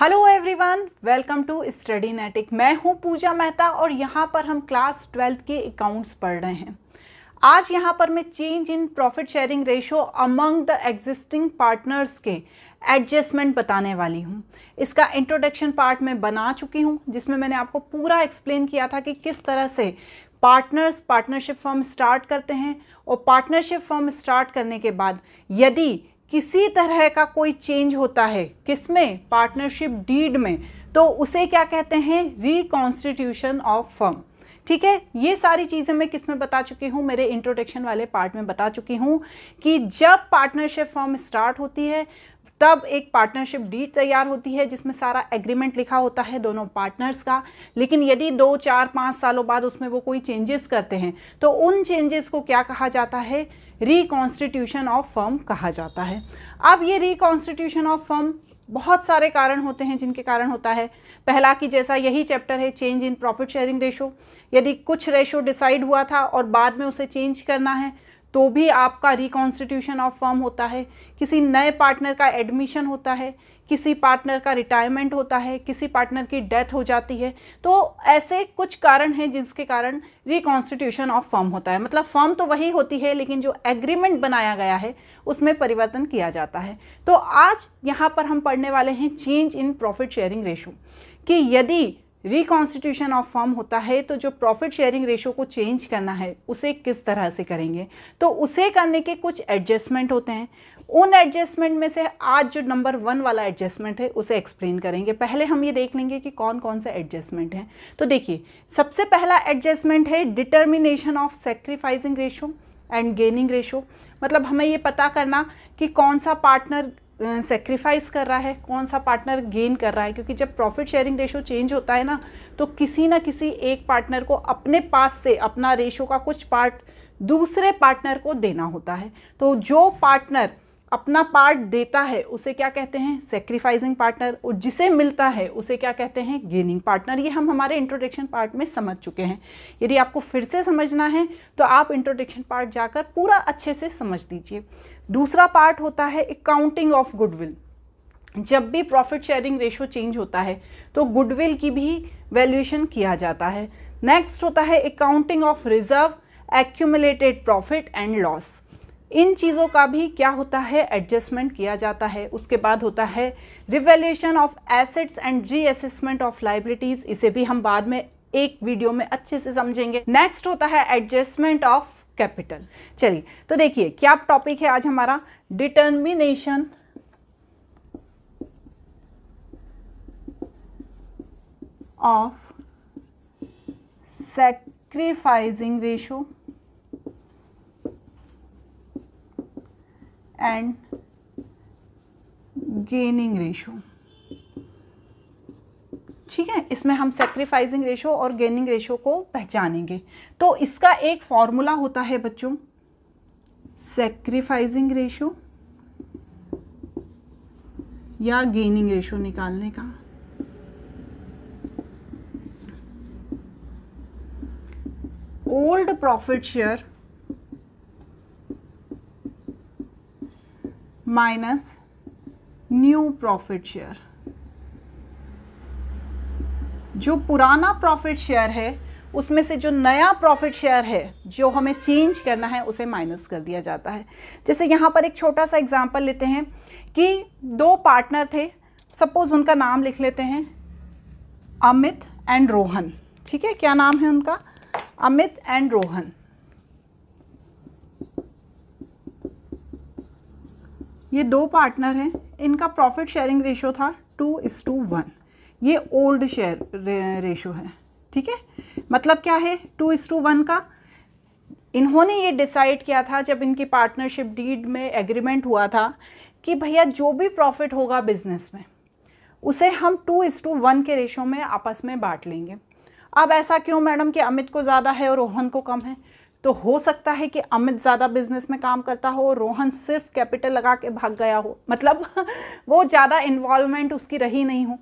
hello everyone welcome to Studynetic मैं हूं पूजा मेहता और यहां पर हम क्लास ट्वेल्थ के अकाउंट्स पढ़ रहे हैं आज यहां पर मैं change in profit sharing ratio among the existing partners के एडजस्टमेंट बताने वाली हूँ इसका इंट्रोडक्शन पार्ट मैं बना चुकी हूँ जिसमें मैंने आपको पूरा एक्सप्लेन किया था कि किस तरह से पार्टनर्स पार्टनरशिप फॉर्म स्टार्ट करते हैं और पार्टनरशिप फॉर्म स्टार्ट करने के बाद यदि किसी तरह का कोई चेंज होता है किसमें पार्टनरशिप डीड में तो उसे क्या कहते हैं रिकॉन्स्टिट्यूशन ऑफ फर्म ठीक है ये सारी चीज़ें मैं किस में बता चुकी हूँ मेरे इंट्रोडक्शन वाले पार्ट में बता चुकी हूँ कि जब पार्टनरशिप फॉर्म स्टार्ट होती है तब एक पार्टनरशिप डीड तैयार होती है जिसमें सारा एग्रीमेंट लिखा होता है दोनों पार्टनर्स का लेकिन यदि दो चार पाँच सालों बाद उसमें वो कोई चेंजेस करते हैं तो उन चेंजेस को क्या कहा जाता है रिकॉन्स्टिट्यूशन ऑफ फर्म कहा जाता है अब ये रिकॉन्स्टिट्यूशन ऑफ फर्म बहुत सारे कारण होते हैं जिनके कारण होता है पहला कि जैसा यही चैप्टर है change in profit sharing ratio यदि कुछ रेशो डिसाइड हुआ था और बाद में उसे चेंज करना है तो भी आपका रिकॉन्स्टिट्यूशन ऑफ फर्म होता है किसी नए पार्टनर का एडमिशन होता है किसी पार्टनर का रिटायरमेंट होता है किसी पार्टनर की डेथ हो जाती है तो ऐसे कुछ कारण हैं जिसके कारण रिकॉन्स्टिट्यूशन ऑफ फर्म होता है मतलब फर्म तो वही होती है लेकिन जो एग्रीमेंट बनाया गया है उसमें परिवर्तन किया जाता है तो आज यहाँ पर हम पढ़ने वाले हैं change in profit sharing ratio कि यदि रिकॉन्स्टिट्यूशन ऑफ फॉर्म होता है तो जो प्रॉफिट शेयरिंग रेशो को चेंज करना है उसे किस तरह से करेंगे तो उसे करने के कुछ एडजस्टमेंट होते हैं उन एडजस्टमेंट में से आज जो नंबर वन वाला एडजस्टमेंट है उसे एक्सप्लेन करेंगे पहले हम ये देख लेंगे कि कौन कौन से एडजस्टमेंट हैं तो देखिए सबसे पहला एडजस्टमेंट है determination of sacrificing ratio and gaining ratio मतलब हमें ये पता करना कि कौन सा पार्टनर सेक्रीफाइस कर रहा है कौन सा पार्टनर गेन कर रहा है क्योंकि जब प्रॉफिट शेयरिंग रेशो चेंज होता है ना तो किसी ना किसी एक पार्टनर को अपने पास से अपना रेशो का कुछ पार्ट दूसरे पार्टनर को देना होता है तो जो पार्टनर अपना पार्ट देता है उसे क्या कहते हैं सेक्रीफाइसिंग पार्टनर और जिसे मिलता है उसे क्या कहते हैं गेनिंग पार्टनर ये हम हमारे इंट्रोडक्शन पार्ट में समझ चुके हैं यदि आपको फिर से समझना है तो आप इंट्रोडक्शन पार्ट जाकर पूरा अच्छे से समझ लीजिए दूसरा पार्ट होता है अकाउंटिंग ऑफ गुडविल जब भी प्रॉफिट शेयरिंग रेशो चेंज होता है तो गुडविल की भी वैल्यूएशन किया जाता है नेक्स्ट होता है accounting of reserve accumulated profit and loss इन चीज़ों का भी क्या होता है एडजस्टमेंट किया जाता है उसके बाद होता है revaluation of assets and reassessment of liabilities इसे भी हम बाद में एक वीडियो में अच्छे से समझेंगे नेक्स्ट होता है एडजस्टमेंट ऑफ कैपिटल चलिए तो देखिए क्या टॉपिक है आज हमारा determination of sacrificing ratio and gaining ratio ठीक है इसमें हम सेक्रीफाइजिंग रेशो और गेनिंग रेशो को पहचानेंगे तो इसका एक फॉर्मूला होता है बच्चों सेक्रीफाइजिंग रेशो या गेनिंग रेशो निकालने का old profit share minus new profit share जो पुराना प्रॉफिट शेयर है उसमें से जो नया प्रॉफिट शेयर है जो हमें चेंज करना है उसे माइनस कर दिया जाता है जैसे यहाँ पर एक छोटा सा एग्जाम्पल लेते हैं कि दो पार्टनर थे सपोज उनका नाम लिख लेते हैं अमित एंड रोहन ठीक है क्या नाम है उनका अमित एंड रोहन ये दो पार्टनर हैं इनका प्रॉफिट शेयरिंग रेशो था टू इस टू वन ये ओल्ड शेयर रेशो है ठीक है मतलब क्या है टू इस टू वन का इन्होंने ये डिसाइड किया था जब इनकी पार्टनरशिप डीड में एग्रीमेंट हुआ था कि भैया जो भी प्रॉफिट होगा बिजनेस में उसे हम टू इस टू वन के रेशो में आपस में बांट लेंगे अब ऐसा क्यों मैडम कि अमित को ज़्यादा है और रोहन को कम है तो हो सकता है कि अमित ज़्यादा बिजनेस में काम करता हो रोहन सिर्फ कैपिटल लगा के भाग गया हो मतलब वो ज़्यादा इन्वॉल्वमेंट उसकी रही नहीं हो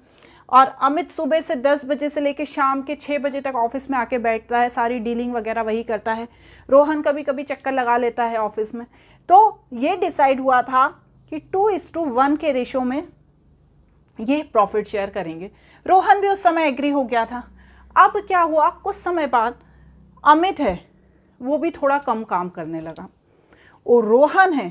और अमित सुबह से 10 बजे से लेकर शाम के 6 बजे तक ऑफिस में आके बैठता है सारी डीलिंग वगैरह वही करता है रोहन कभी कभी चक्कर लगा लेता है ऑफिस में तो ये डिसाइड हुआ था कि टू इस टू वन के रेशो में ये प्रॉफिट शेयर करेंगे रोहन भी उस समय एग्री हो गया था अब क्या हुआ कुछ समय बाद अमित है वो भी थोड़ा कम काम करने लगा और रोहन है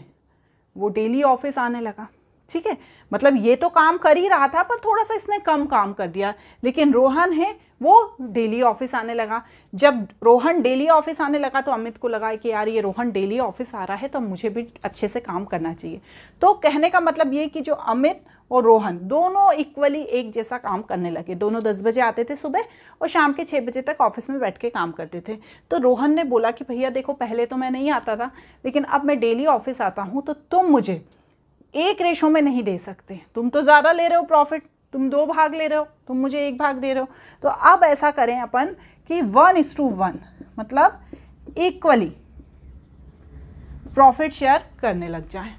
वो डेली ऑफिस आने लगा ठीक है मतलब ये तो काम कर ही रहा था पर थोड़ा सा इसने कम काम कर दिया लेकिन रोहन है वो डेली ऑफिस आने लगा जब रोहन डेली ऑफिस आने लगा तो अमित को लगा कि यार ये रोहन डेली ऑफिस आ रहा है तो मुझे भी अच्छे से काम करना चाहिए तो कहने का मतलब ये कि जो अमित और रोहन दोनों इक्वली एक जैसा काम करने लगे दोनों दस बजे आते थे सुबह और शाम के छः बजे तक ऑफिस में बैठ के काम करते थे तो रोहन ने बोला कि भैया देखो पहले तो मैं नहीं आता था लेकिन अब मैं डेली ऑफिस आता हूँ तो तुम मुझे एक रेशो में नहीं दे सकते तुम तो ज़्यादा ले रहे हो प्रॉफिट तुम दो भाग ले रहे हो तुम मुझे एक भाग दे रहे हो तो अब ऐसा करें अपन कि वन इज टू वन मतलब इक्वली प्रॉफिट शेयर करने लग जाए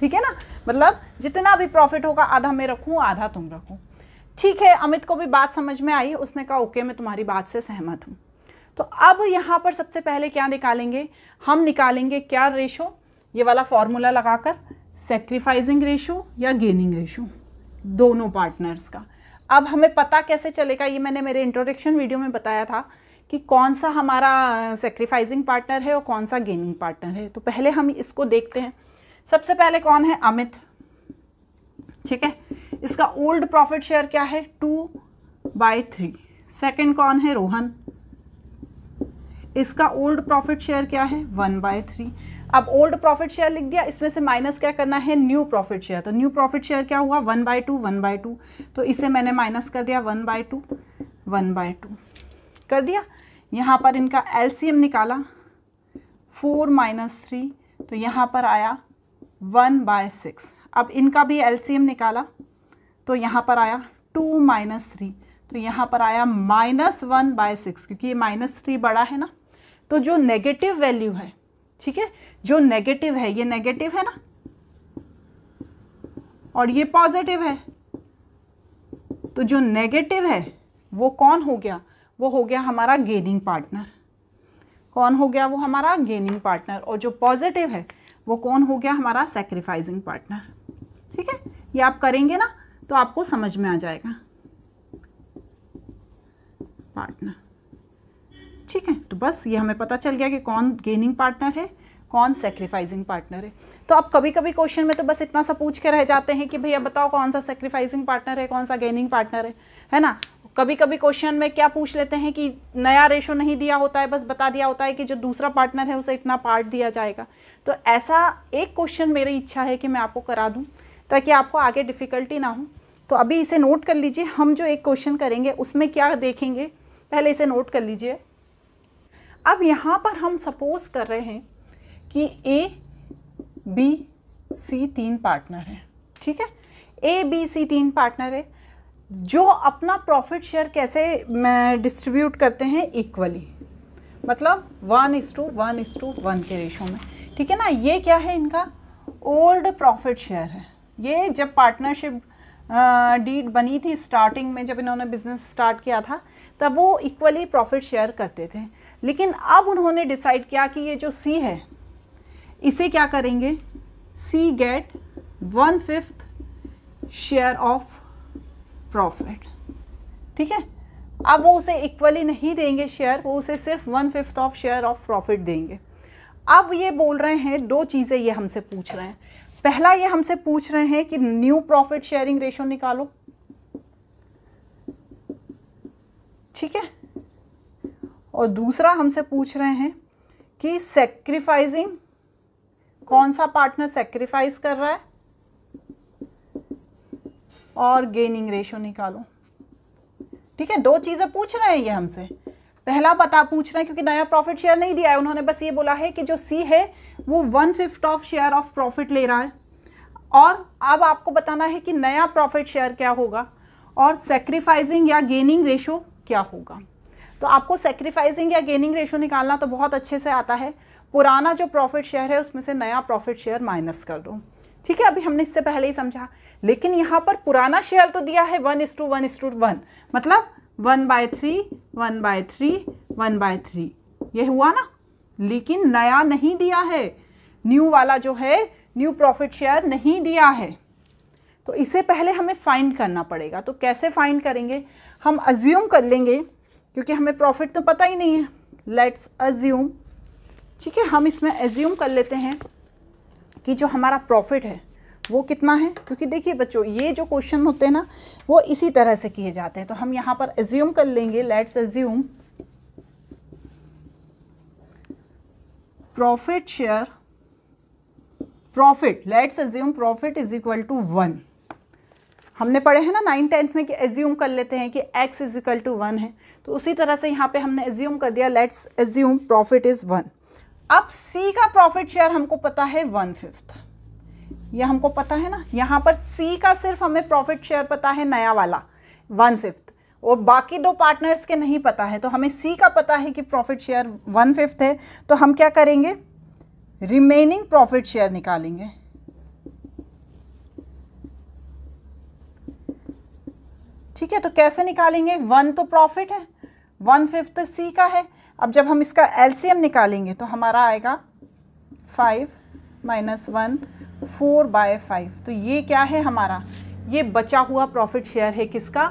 ठीक है ना मतलब जितना भी प्रॉफिट होगा आधा मैं रखूँ आधा तुम रखो ठीक है अमित को भी बात समझ में आई उसने कहा ओके मैं तुम्हारी बात से सहमत हूँ तो अब यहाँ पर सबसे पहले क्या निकालेंगे हम निकालेंगे क्या रेशो ये वाला फॉर्मूला लगाकर सेक्रीफाइजिंग रेशो या गेनिंग रेशो दोनों पार्टनर्स का अब हमें पता कैसे चलेगा ये मैंने मेरे इंट्रोडक्शन वीडियो में बताया था कि कौन सा हमारा सेक्रीफाइजिंग पार्टनर है और कौन सा गेनिंग पार्टनर है तो पहले हम इसको देखते हैं सबसे पहले कौन है अमित ठीक है इसका ओल्ड प्रॉफिट शेयर क्या है टू बाई थ्री सेकेंड कौन है रोहन इसका ओल्ड प्रॉफिट शेयर क्या है वन बाय थ्री अब ओल्ड प्रॉफिट शेयर लिख दिया इसमें से माइनस क्या करना है न्यू प्रॉफिट शेयर तो न्यू प्रॉफिट शेयर क्या हुआ one by two one by two तो इसे मैंने माइनस कर दिया one by two one by two कर दिया यहाँ पर इनका एल निकाला फोर माइनस थ्री तो यहाँ पर आया वन बाय सिक्स अब इनका भी एल निकाला तो यहाँ पर आया टू माइनस थ्री तो यहाँ पर आया माइनस वन बाय सिक्स क्योंकि ये माइनस थ्री बड़ा है ना तो जो नेगेटिव वैल्यू है ठीक है जो नेगेटिव है ये नेगेटिव है ना और ये पॉजिटिव है तो जो नेगेटिव है वो कौन हो गया वो हो गया हमारा गेनिंग पार्टनर कौन हो गया वो हमारा गेनिंग पार्टनर और जो पॉजिटिव है वो कौन हो गया हमारा सेक्रीफाइजिंग पार्टनर ठीक है ये आप करेंगे ना तो आपको समझ में आ जाएगा पार्टनर ठीक है तो बस ये हमें पता चल गया कि कौन गेनिंग पार्टनर है कौन सेक्रीफाइजिंग पार्टनर है तो अब कभी कभी क्वेश्चन में तो बस इतना सा पूछ के रह जाते हैं कि भैया बताओ कौन सा सेक्रीफाइजिंग पार्टनर है कौन सा गेनिंग पार्टनर है है ना कभी कभी क्वेश्चन में क्या पूछ लेते हैं कि नया रेशो नहीं दिया होता है बस बता दिया होता है कि जो दूसरा पार्टनर है उसे इतना पार्ट दिया जाएगा तो ऐसा एक क्वेश्चन मेरी इच्छा है कि मैं आपको करा दूँ ताकि आपको आगे डिफ़िकल्टी ना हो तो अभी इसे नोट कर लीजिए हम जो एक क्वेश्चन करेंगे उसमें क्या देखेंगे पहले इसे नोट कर लीजिए अब यहाँ पर हम सपोज कर रहे हैं कि ए बी सी तीन पार्टनर हैं ठीक है ए बी सी तीन पार्टनर है जो अपना प्रॉफिट शेयर कैसे डिस्ट्रीब्यूट करते हैं इक्वली मतलब one is to one is to one के रेशो में ठीक है ना ये क्या है इनका ओल्ड प्रॉफिट शेयर है ये जब पार्टनरशिप डीड बनी थी स्टार्टिंग में जब इन्होंने बिज़नेस स्टार्ट किया था तब वो इक्वली प्रॉफिट शेयर करते थे लेकिन अब उन्होंने डिसाइड किया कि ये जो सी है इसे क्या करेंगे C get one fifth share of profit ठीक है अब वो उसे इक्वली नहीं देंगे शेयर वो उसे सिर्फ one fifth of share of profit देंगे अब ये बोल रहे हैं दो चीज़ें ये हमसे पूछ रहे हैं पहला ये हमसे पूछ रहे हैं कि न्यू प्रॉफिट शेयरिंग रेशो निकालो ठीक है और दूसरा हमसे पूछ रहे हैं कि सेक्रीफाइजिंग कौन सा पार्टनर सेक्रीफाइस कर रहा है और गेनिंग रेशो निकालो ठीक है दो चीज़ें पूछ रहे हैं ये हमसे पहला पता हैं क्योंकि नया प्रॉफिट शेयर नहीं दिया है उन्होंने बस ये बोला है कि जो सी है वो one fifth of share of profit ले रहा है और अब आपको बताना है कि नया प्रॉफिट शेयर क्या होगा और सेक्रीफाइजिंग या गेनिंग रेशो क्या होगा तो आपको सेक्रीफाइजिंग या गेनिंग रेशो निकालना तो बहुत अच्छे से आता है पुराना जो प्रॉफिट शेयर है उसमें से नया प्रॉफिट शेयर माइनस कर दो ठीक है अभी हमने इससे पहले ही समझा लेकिन यहाँ पर पुराना शेयर तो दिया है one is to one is to one मतलब one by three one by three one by three ये हुआ ना लेकिन नया नहीं दिया है न्यू वाला जो है न्यू प्रॉफिट शेयर नहीं दिया है तो इसे पहले हमें फाइंड करना पड़ेगा तो कैसे फाइंड करेंगे हम अज्यूम कर लेंगे क्योंकि हमें प्रॉफिट तो पता ही नहीं है लेट्स अज्यूम ठीक है हम इसमें एज्यूम कर लेते हैं कि जो हमारा प्रॉफिट है वो कितना है क्योंकि देखिए बच्चों ये जो क्वेश्चन होते हैं ना वो इसी तरह से किए जाते हैं तो हम यहाँ पर एज्यूम कर लेंगे let's assume profit share profit let's assume profit is equal to one हमने पढ़े हैं ना नाइन टेंथ में कि एज्यूम कर लेते हैं कि X is equal to one है तो उसी तरह से यहाँ पे हमने एज्यूम कर दिया let's assume profit is one अब सी का प्रॉफिट शेयर हमको पता है वन फिफ्थ ये हमको पता है ना यहाँ पर सी का सिर्फ हमें प्रॉफिट शेयर पता है नया वाला वन फिफ्थ और बाकी दो पार्टनर्स के नहीं पता है तो हमें सी का पता है कि प्रॉफिट शेयर वन फिफ्थ है तो हम क्या करेंगे रिमेनिंग प्रॉफिट शेयर निकालेंगे ठीक है तो कैसे निकालेंगे वन तो प्रॉफिट है वन फिफ्थ सी का है अब जब हम इसका एलसीएम निकालेंगे तो हमारा आएगा five minus one four by five तो ये क्या है हमारा ये बचा हुआ प्रॉफिट शेयर है किसका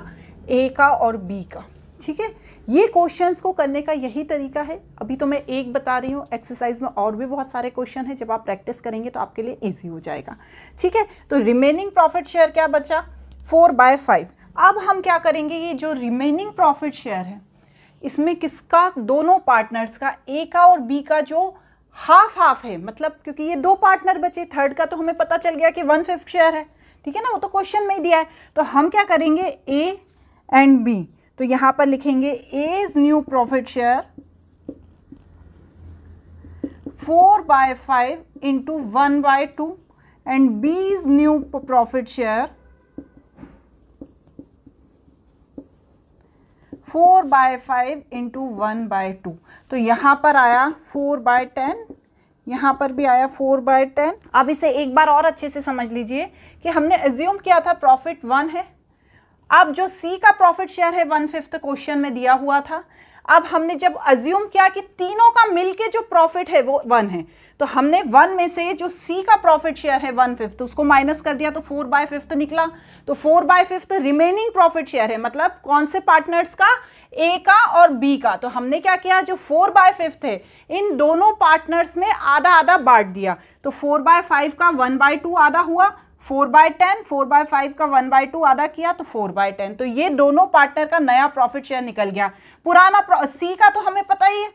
ए का और बी का ठीक है ये क्वेश्चंस को करने का यही तरीका है अभी तो मैं एक बता रही हूँ एक्सरसाइज में और भी बहुत सारे क्वेश्चन हैं जब आप प्रैक्टिस करेंगे तो आपके लिए इजी हो जाएगा ठीक है तो रिमेनिंग प्रॉफिट शेयर क्या बचा फोर बाय फाइव अब हम क्या करेंगे ये जो रिमेनिंग प्रॉफिट शेयर है इसमें किसका दोनों पार्टनर्स का ए का और बी का जो हाफ हाफ है मतलब क्योंकि ये दो पार्टनर बचे थर्ड का तो हमें पता चल गया कि वन फिफ्थ शेयर है ठीक है ना वो तो क्वेश्चन में ही दिया है तो हम क्या करेंगे ए एंड बी तो यहां पर लिखेंगे A is new profit share four by five into one by two and B is new profit share four by five into one by two तो यहाँ पर आया फोर बाय टेन यहाँ पर भी आया फोर बाय टेन अब इसे एक बार और अच्छे से समझ लीजिए कि हमने एज्यूम किया था प्रॉफिट वन है अब जो सी का प्रॉफिट शेयर है वन फिफ्थ क्वेश्चन में दिया हुआ था अब हमने जब अज्यूम किया कि तीनों का मिलके जो प्रॉफिट है वो वन है तो हमने वन में से जो सी का प्रॉफिट शेयर है वन फिफ्थ तो उसको माइनस कर दिया तो फोर बाय फिफ्थ निकला तो four by fifth remaining profit share है मतलब कौन से पार्टनर्स का ए का और बी का तो हमने क्या किया जो फोर बाय फिफ्थ है इन दोनों पार्टनर्स में आधा आधा बांट दिया तो फोर बाय फाइव का वन बाय टू आधा हुआ four by ten four by five का वन बाय टू आधा किया तो फोर बाय टेन तो ये दोनों पार्टनर का नया प्रॉफिट शेयर निकल गया पुराना सी का तो हमें पता ही है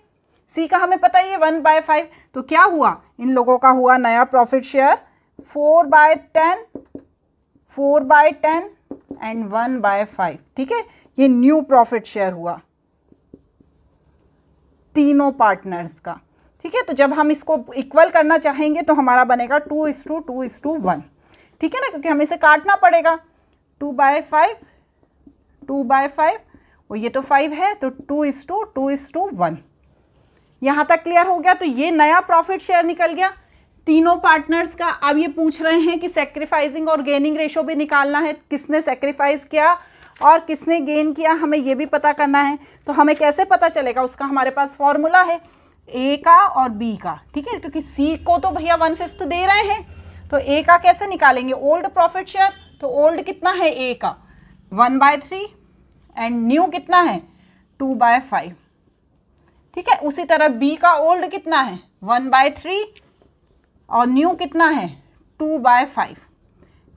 सी का हमें पता ही है वन बाय फाइव तो क्या हुआ इन लोगों का हुआ नया profit share four by ten four by ten and one by five ठीक है ये न्यू प्रॉफिट शेयर हुआ तीनों पार्टनर्स का ठीक है तो जब हम इसको इक्वल करना चाहेंगे तो हमारा बनेगा two is to two is to one ठीक है ना क्योंकि हमें इसे काटना पड़ेगा two by five two by five और ये तो फाइव है तो two is to two is to one यहाँ तक क्लियर हो गया तो ये नया प्रॉफिट शेयर निकल गया तीनों पार्टनर्स का अब ये पूछ रहे हैं कि सेक्रीफाइसिंग और गेनिंग रेशो भी निकालना है किसने सेक्रीफाइस किया और किसने गेन किया हमें ये भी पता करना है तो हमें कैसे पता चलेगा उसका हमारे पास फॉर्मूला है ए का और बी का ठीक है क्योंकि सी को तो भैया वन फिफ्थ दे रहे हैं तो ए का कैसे निकालेंगे ओल्ड प्रॉफिट शेयर तो ओल्ड कितना है ए का one by three and new कितना है टू बाय फाइव ठीक है उसी तरह बी का ओल्ड कितना है वन बाय थ्री और न्यू कितना है टू बाय फाइव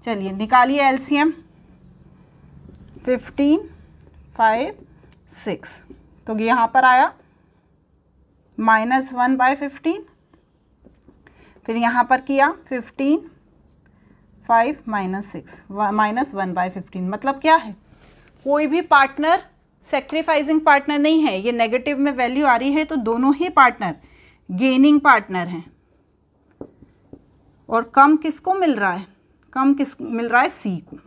चलिए निकालिए L C M fifteen five six तो यहाँ पर आया माइनस वन बाय फिफ्टीन फिर यहाँ पर किया fifteen five minus six minus one by fifteen मतलब क्या है कोई भी पार्टनर सेक्रीफाइसिंग पार्टनर नहीं है ये नेगेटिव में वैल्यू आ रही है तो दोनों ही पार्टनर गेनिंग पार्टनर हैं और कम किसको मिल रहा है कम किस मिल रहा है सी को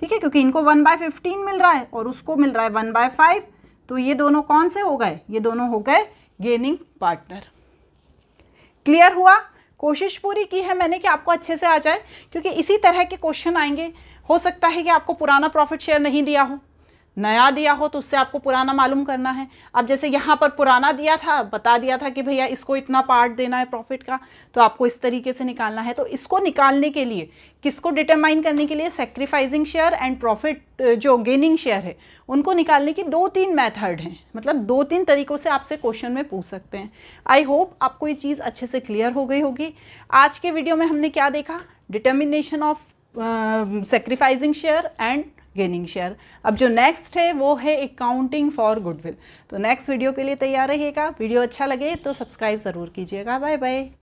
ठीक है क्योंकि इनको वन बाय फिफ्टीन मिल रहा है और उसको मिल रहा है वन बाय फाइव तो ये दोनों कौन से हो गए ये दोनों हो गए गेनिंग पार्टनर क्लियर हुआ कोशिश पूरी की है मैंने कि आपको अच्छे से आ जाए क्योंकि इसी तरह के क्वेश्चन आएंगे हो सकता है कि आपको पुराना प्रॉफिट शेयर नहीं दिया हो नया दिया हो तो उससे आपको पुराना मालूम करना है अब जैसे यहाँ पर पुराना दिया था बता दिया था कि भैया इसको इतना पार्ट देना है प्रॉफिट का तो आपको इस तरीके से निकालना है तो इसको निकालने के लिए किसको डिटरमाइन करने के लिए सेक्रीफाइजिंग शेयर एंड प्रॉफिट जो गेनिंग शेयर है उनको निकालने की दो तीन मैथड हैं मतलब दो तीन तरीक़ों से आपसे क्वेश्चन में पूछ सकते हैं आई होप आपको ये चीज़ अच्छे से क्लियर हो गई होगी आज के वीडियो में हमने क्या देखा determination of sacrificing share and gaining share अब जो नेक्स्ट है वो है अकाउंटिंग फॉर गुडविल तो नेक्स्ट वीडियो के लिए तैयार रहिएगा वीडियो अच्छा लगे तो सब्सक्राइब ज़रूर कीजिएगा बाय बाय